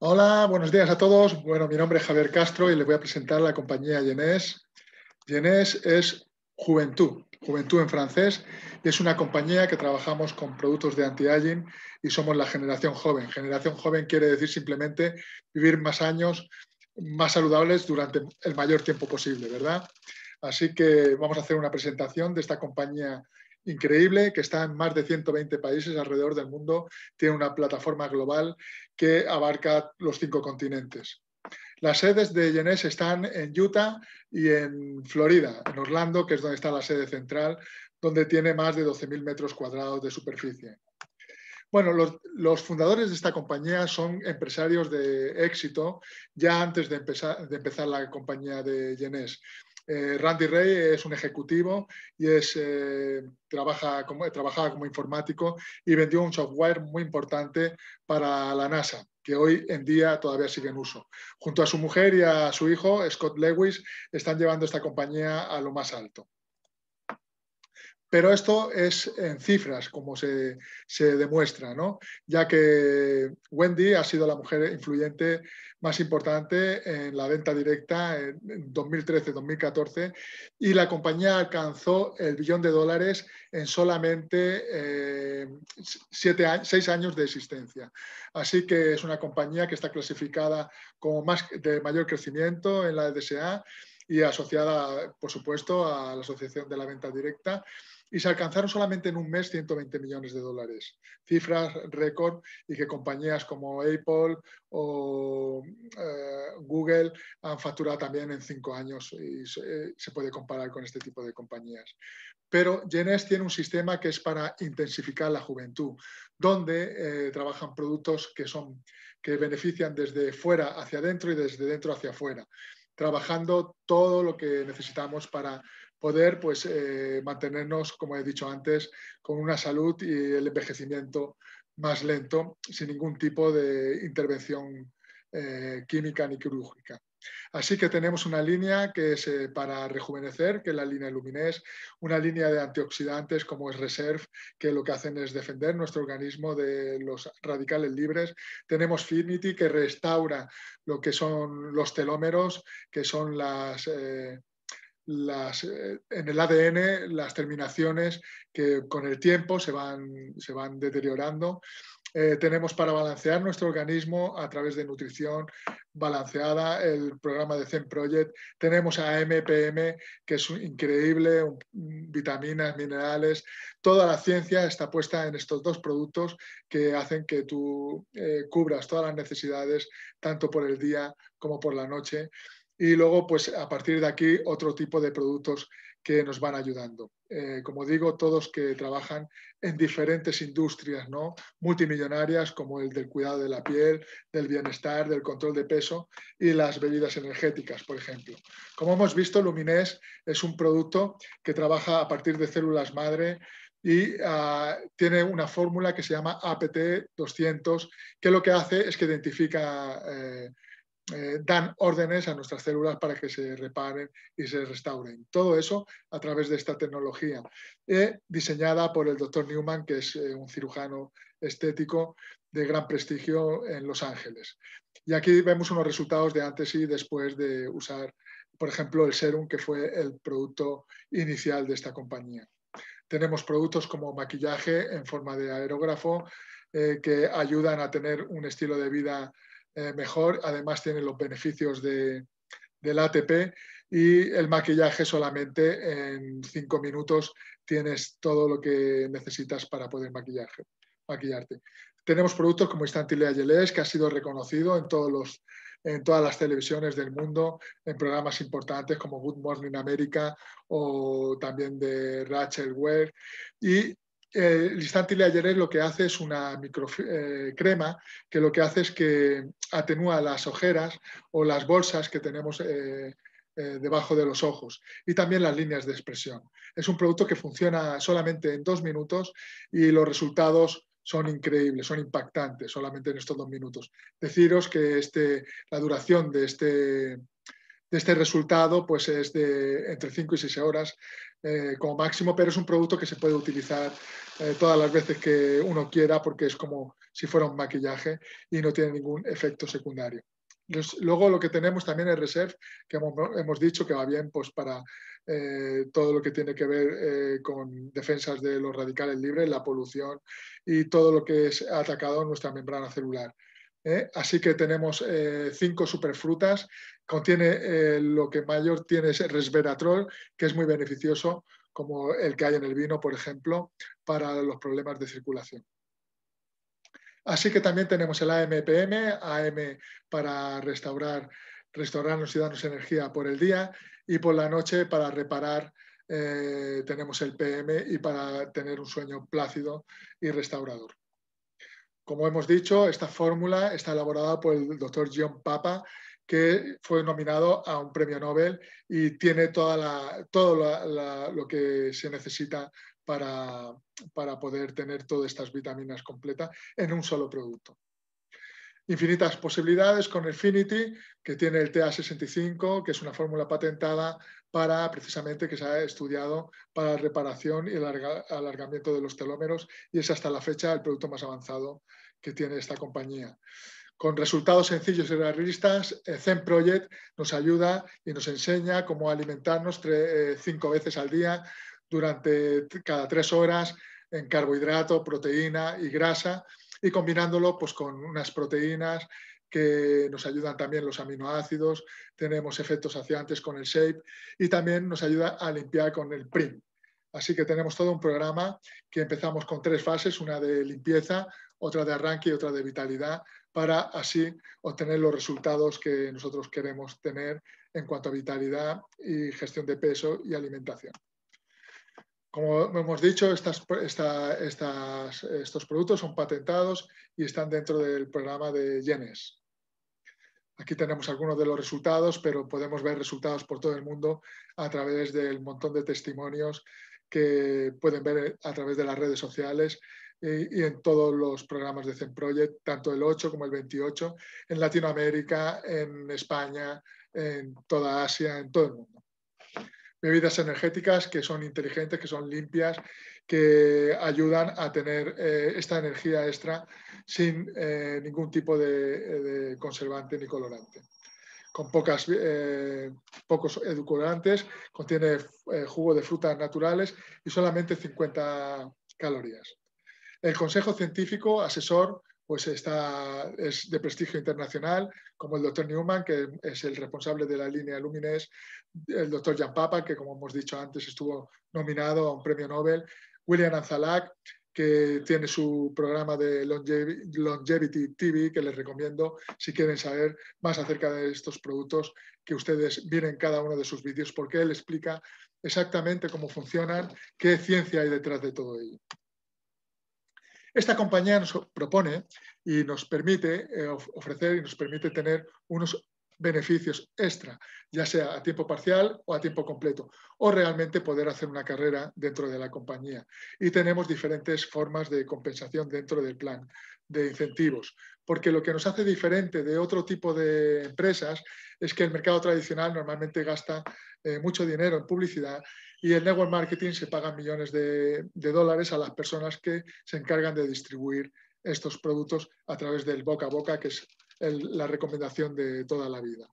Hola, buenos días a todos. Bueno, mi nombre es Javier Castro y les voy a presentar la compañía Yenés. Yenés es Juventud, Juventud en francés, y es una compañía que trabajamos con productos de anti-aging y somos la generación joven. Generación joven quiere decir simplemente vivir más años, más saludables durante el mayor tiempo posible, ¿verdad? Así que vamos a hacer una presentación de esta compañía increíble, que está en más de 120 países alrededor del mundo, tiene una plataforma global que abarca los cinco continentes. Las sedes de Genes están en Utah y en Florida, en Orlando, que es donde está la sede central, donde tiene más de 12.000 metros cuadrados de superficie. Bueno, los, fundadores de esta compañía son empresarios de éxito ya antes de, empezar, de empezar la compañía de Genes. Eh, Randy Ray es un ejecutivo y eh, trabaja trabajaba como informático y vendió un software muy importante para la NASA que hoy en día todavía sigue en uso. Junto a su mujer y a su hijo, Scott Lewis, están llevando esta compañía a lo más alto. Pero esto es en cifras, como se, se demuestra, ¿no? ya que Wendy ha sido la mujer influyente más importante en la venta directa en 2013-2014 y la compañía alcanzó el billón de dólares en solamente eh, siete, seis años de existencia. Así que es una compañía que está clasificada como más, de mayor crecimiento en la DSA y asociada, por supuesto, a la Asociación de la Venta Directa y se alcanzaron solamente en un mes 120 millones de dólares, cifras récord y que compañías como Apple o eh, Google han facturado también en cinco años y se, eh, puede comparar con este tipo de compañías. Pero Genes tiene un sistema que es para intensificar la juventud, donde eh, trabajan productos que, son, que benefician desde fuera hacia adentro y desde dentro hacia afuera trabajando todo lo que necesitamos para poder pues, eh, mantenernos, como he dicho antes, con una salud y el envejecimiento más lento, sin ningún tipo de intervención eh, química ni quirúrgica. Así que tenemos una línea que es eh, para rejuvenecer, que es la línea Luminés, una línea de antioxidantes como es Reserve, que lo que hacen es defender nuestro organismo de los radicales libres. Tenemos Finity, que restaura lo que son los telómeros, que son las, las, eh, en el ADN las terminaciones que con el tiempo se van, se van deteriorando. Eh, tenemos para balancear nuestro organismo a través de nutrición balanceada el programa de Zen Project. Tenemos a MPM, que es increíble, vitaminas, minerales. Toda la ciencia está puesta en estos dos productos que hacen que tú eh, cubras todas las necesidades, tanto por el día como por la noche y luego, pues a partir de aquí, otro tipo de productos que nos van ayudando. Eh, como digo, todos que trabajan en diferentes industrias ¿no? multimillonarias, como el del cuidado de la piel, del bienestar, del control de peso y las bebidas energéticas, por ejemplo. Como hemos visto, luminés es un producto que trabaja a partir de células madre y ah, tiene una fórmula que se llama APT200, que lo que hace es que identifica... Eh, eh, dan órdenes a nuestras células para que se reparen y se restauren. Todo eso a través de esta tecnología eh, diseñada por el doctor Newman, que es eh, un cirujano estético de gran prestigio en Los Ángeles. Y aquí vemos unos resultados de antes y después de usar, por ejemplo, el serum, que fue el producto inicial de esta compañía. Tenemos productos como maquillaje en forma de aerógrafo que ayudan a tener un estilo de vida eh, mejor. Además tiene los beneficios de, del ATP y el maquillaje solamente en cinco minutos tienes todo lo que necesitas para poder maquillaje, maquillarte. Tenemos productos como Instantile Gelees, que ha sido reconocido en, todos los, en todas las televisiones del mundo, en programas importantes como Good Morning America o también de Rachel Wear Y eh, el instante lo que hace es una micro eh, crema que lo que hace es que atenúa las ojeras o las bolsas que tenemos eh, debajo de los ojos y también las líneas de expresión. Es un producto que funciona solamente en dos minutos y los resultados son increíbles, son impactantes solamente en estos dos minutos. Deciros que este, la duración de este, este resultado pues es de entre 5 y 6 horas eh, como máximo, pero es un producto que se puede utilizar eh, todas las veces que uno quiera porque es como si fuera un maquillaje y no tiene ningún efecto secundario. Luego lo que tenemos también es Reserve, que hemos, dicho que va bien pues, para eh, todo lo que tiene que ver con defensas de los radicales libres, la polución y todo lo que es atacado en nuestra membrana celular. ¿eh? Así que tenemos eh, cinco superfrutas. Contiene eh, lo que mayor tiene es resveratrol, que es muy beneficioso, como el que hay en el vino, por ejemplo, para los problemas de circulación. Así que también tenemos el AMPM, AM para restaurar, restaurarnos y darnos energía por el día y por la noche para reparar tenemos el PM y para tener un sueño plácido y restaurador. Como hemos dicho, esta fórmula está elaborada por el doctor John Papa, que fue nominado a un premio Nobel y tiene toda todo lo que se necesita para poder tener todas estas vitaminas completas en un solo producto infinitas posibilidades con Infinity, que tiene el TA65, que es una fórmula patentada para precisamente que se ha estudiado para reparación y alargamiento de los telómeros y es hasta la fecha el producto más avanzado que tiene esta compañía. Con resultados sencillos y realistas, eh, Zen Project nos ayuda y nos enseña cómo alimentarnos eh, cinco veces al día durante cada tres horas en carbohidrato, proteína y grasa y combinándolo pues, con unas proteínas que nos ayudan también los aminoácidos, tenemos efectos saciantes con el SHAPE y también nos ayuda a limpiar con el PRIM. Así que tenemos todo un programa que empezamos con tres fases, una de limpieza, otra de arranque y otra de vitalidad, para así obtener los resultados que nosotros queremos tener en cuanto a vitalidad y gestión de peso y alimentación. Como hemos dicho, estos productos son patentados y están dentro del programa de yenes. Aquí tenemos algunos de los resultados, pero podemos ver resultados por todo el mundo a través del montón de testimonios que pueden ver a través de las redes sociales y, en todos los programas de Zen Project, tanto el 8 como el 28, en Latinoamérica, en España, en toda Asia, en todo el mundo bebidas energéticas que son inteligentes, que son limpias, que ayudan a tener eh, esta energía extra sin eh, ningún tipo eh, de, conservante ni colorante. Con pocas, pocos edulcorantes, contiene jugo de frutas naturales y solamente 50 calorías. El Consejo Científico Asesor pues está, es de prestigio internacional, como el doctor Newman, que es el responsable de la línea Lumines, el doctor Jan Papa, que como hemos dicho antes estuvo nominado a un premio Nobel, William Anzalak, que tiene su programa de Longevity TV, que les recomiendo si quieren saber más acerca de estos productos que ustedes vienen cada uno de sus vídeos, porque él explica exactamente cómo funcionan, qué ciencia hay detrás de todo ello. Esta compañía nos propone y nos permite eh, ofrecer y nos permite tener unos beneficios extra, ya sea a tiempo parcial o a tiempo completo, o realmente poder hacer una carrera dentro de la compañía. Y tenemos diferentes formas de compensación dentro del plan, de incentivos, porque lo que nos hace diferente de otro tipo de empresas es que el mercado tradicional normalmente gasta eh, mucho dinero en publicidad y el network marketing se pagan millones de, dólares a las personas que se encargan de distribuir estos productos a través del boca a boca, que es la recomendación de toda la vida.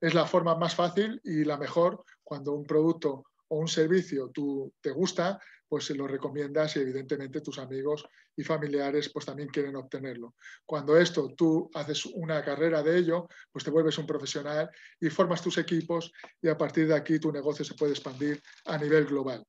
Es la forma más fácil y la mejor cuando un producto un servicio tú te gusta, pues lo recomiendas y evidentemente tus amigos y familiares pues también quieren obtenerlo. Cuando esto tú haces una carrera de ello, pues te vuelves un profesional y formas tus equipos y a partir de aquí tu negocio se puede expandir a nivel global.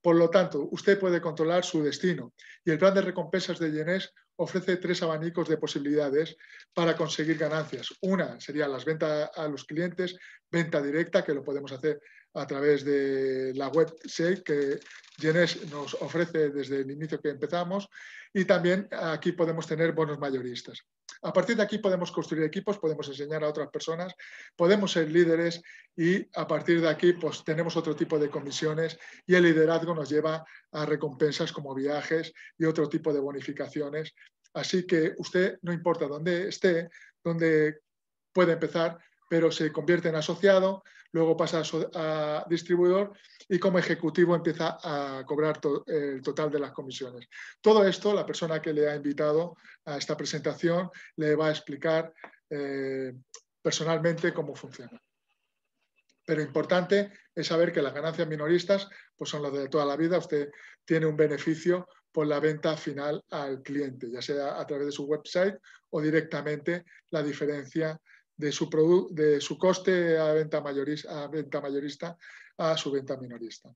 Por lo tanto, usted puede controlar su destino y el plan de recompensas de Yenés ofrece tres abanicos de posibilidades para conseguir ganancias. Una sería las ventas a los clientes, venta directa, que lo podemos hacer a través de la web web, que Genes nos ofrece desde el inicio que empezamos y también aquí podemos tener bonos mayoristas. A partir de aquí podemos construir equipos, podemos enseñar a otras personas, podemos ser líderes y a partir de aquí pues tenemos otro tipo de comisiones y el liderazgo nos lleva a recompensas como viajes y otro tipo de bonificaciones Así que usted, no importa dónde esté, dónde puede empezar, pero se convierte en asociado, luego pasa a, distribuidor y como ejecutivo empieza a cobrar el total de las comisiones. Todo esto, la persona que le ha invitado a esta presentación le va a explicar eh, personalmente cómo funciona. Pero importante es saber que las ganancias minoristas pues son las de toda la vida. Usted tiene un beneficio por la venta final al cliente, ya sea a través de su website o directamente la diferencia de su, coste a venta, mayorista, a venta mayorista a su venta minorista.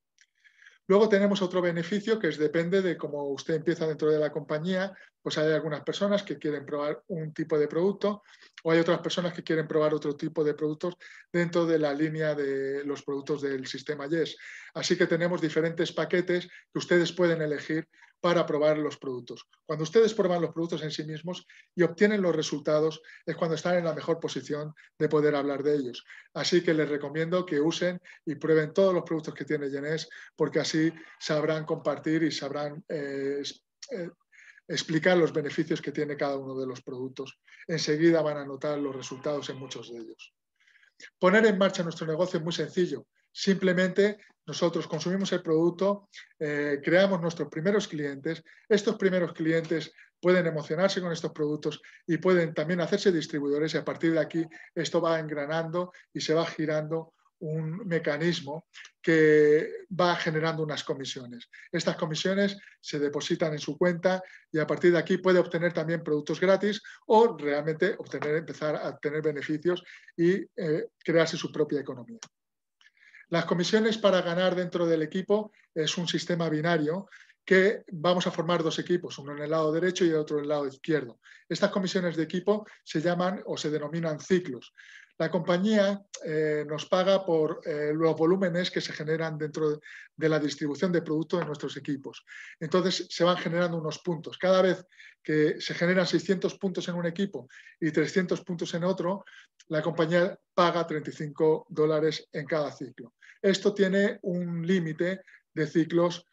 Luego tenemos otro beneficio que es, depende de cómo usted empieza dentro de la compañía, pues hay algunas personas que quieren probar un tipo de producto o hay otras personas que quieren probar otro tipo de productos dentro de la línea de los productos del sistema YES. Así que tenemos diferentes paquetes que ustedes pueden elegir para probar los productos. Cuando ustedes prueban los productos en sí mismos y obtienen los resultados, es cuando están en la mejor posición de poder hablar de ellos. Así que les recomiendo que usen y prueben todos los productos que tiene Genés, porque así sabrán compartir y sabrán eh, eh, explicar los beneficios que tiene cada uno de los productos. Enseguida van a notar los resultados en muchos de ellos. Poner en marcha nuestro negocio es muy sencillo. Simplemente nosotros consumimos el producto, eh, creamos nuestros primeros clientes, estos primeros clientes pueden emocionarse con estos productos y pueden también hacerse distribuidores y a partir de aquí esto va engranando y se va girando un mecanismo que va generando unas comisiones. Estas comisiones se depositan en su cuenta y a partir de aquí puede obtener también productos gratis o realmente obtener, empezar a tener beneficios y eh, crearse su propia economía. Las comisiones para ganar dentro del equipo es un sistema binario que vamos a formar dos equipos, uno en el lado derecho y otro en el lado izquierdo. Estas comisiones de equipo se llaman o se denominan ciclos. La compañía eh, nos paga por eh, los volúmenes que se generan dentro de la distribución de productos de nuestros equipos. Entonces se van generando unos puntos. Cada vez que se generan 600 puntos en un equipo y 300 puntos en otro, la compañía paga 35 dólares en cada ciclo. Esto tiene un límite de ciclos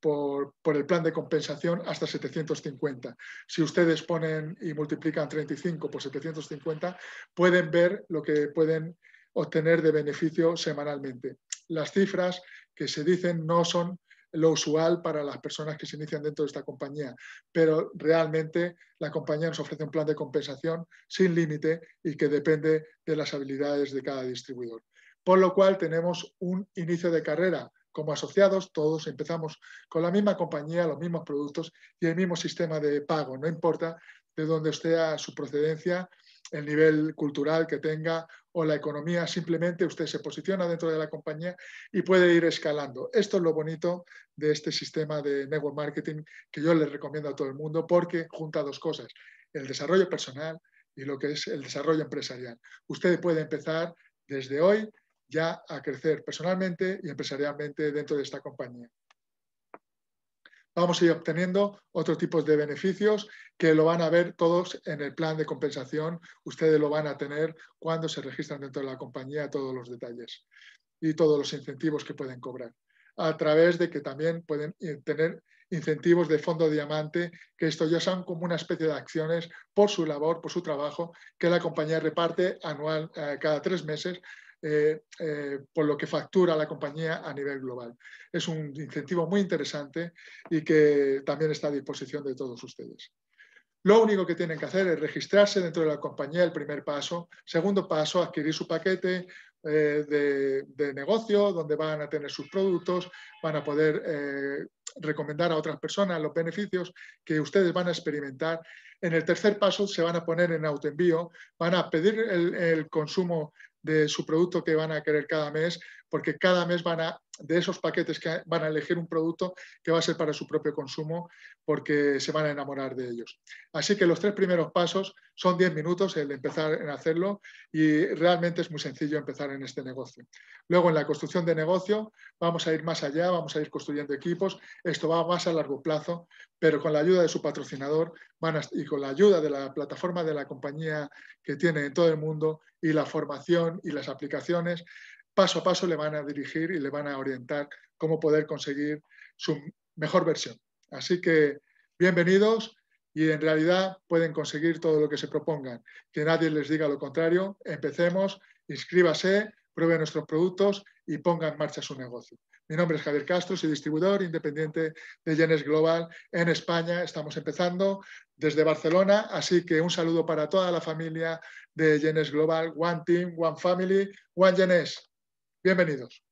por, el plan de compensación hasta 750. Si ustedes ponen y multiplican 35 por 750, pueden ver lo que pueden obtener de beneficio semanalmente. Las cifras que se dicen no son lo usual para las personas que se inician dentro de esta compañía, pero realmente la compañía nos ofrece un plan de compensación sin límite y que depende de las habilidades de cada distribuidor. Por lo cual tenemos un inicio de carrera como asociados, todos empezamos con la misma compañía, los mismos productos y el mismo sistema de pago. No importa de dónde esté su procedencia, el nivel cultural que tenga o la economía, simplemente usted se posiciona dentro de la compañía y puede ir escalando. Esto es lo bonito de este sistema de network marketing que yo les recomiendo a todo el mundo porque junta dos cosas, el desarrollo personal y lo que es el desarrollo empresarial. Usted puede empezar desde hoy ya a crecer personalmente y empresarialmente dentro de esta compañía. Vamos a ir obteniendo otros tipos de beneficios que lo van a ver todos en el plan de compensación. Ustedes lo van a tener cuando se registran dentro de la compañía todos los detalles y todos los incentivos que pueden cobrar. A través de que también pueden eh, tener incentivos de fondo diamante, que esto ya son como una especie de acciones por su labor, por su trabajo, que la compañía reparte anual eh, cada tres meses eh, eh, por lo que factura la compañía a nivel global. Es un incentivo muy interesante y que también está a disposición de todos ustedes. Lo único que tienen que hacer es registrarse dentro de la compañía, el primer paso. Segundo paso, adquirir su paquete eh, de, negocio, donde van a tener sus productos, van a poder recomendar a otras personas los beneficios que ustedes van a experimentar. En el tercer paso se van a poner en autoenvío, van a pedir el consumo de su producto que van a querer cada mes, porque cada mes van a de esos paquetes que van a elegir un producto que va a ser para su propio consumo porque se van a enamorar de ellos. Así que los tres primeros pasos son 10 minutos el empezar en hacerlo y realmente es muy sencillo empezar en este negocio. Luego en la construcción de negocio vamos a ir más allá, vamos a ir construyendo equipos, esto va más a largo plazo, pero con la ayuda de su patrocinador y con la ayuda de la plataforma de la compañía que tiene en todo el mundo y la formación y las aplicaciones, paso a paso le van a dirigir y le van a orientar cómo poder conseguir su mejor versión. Así que bienvenidos y en realidad pueden conseguir todo lo que se propongan. Que nadie les diga lo contrario. Empecemos, inscríbase, pruebe nuestros productos y ponga en marcha su negocio. Mi nombre es Javier Castro, soy distribuidor independiente de Genes Global en España. Estamos empezando desde Barcelona, así que un saludo para toda la familia de Genes Global, One Team, One Family, One Genes. Bienvenidos.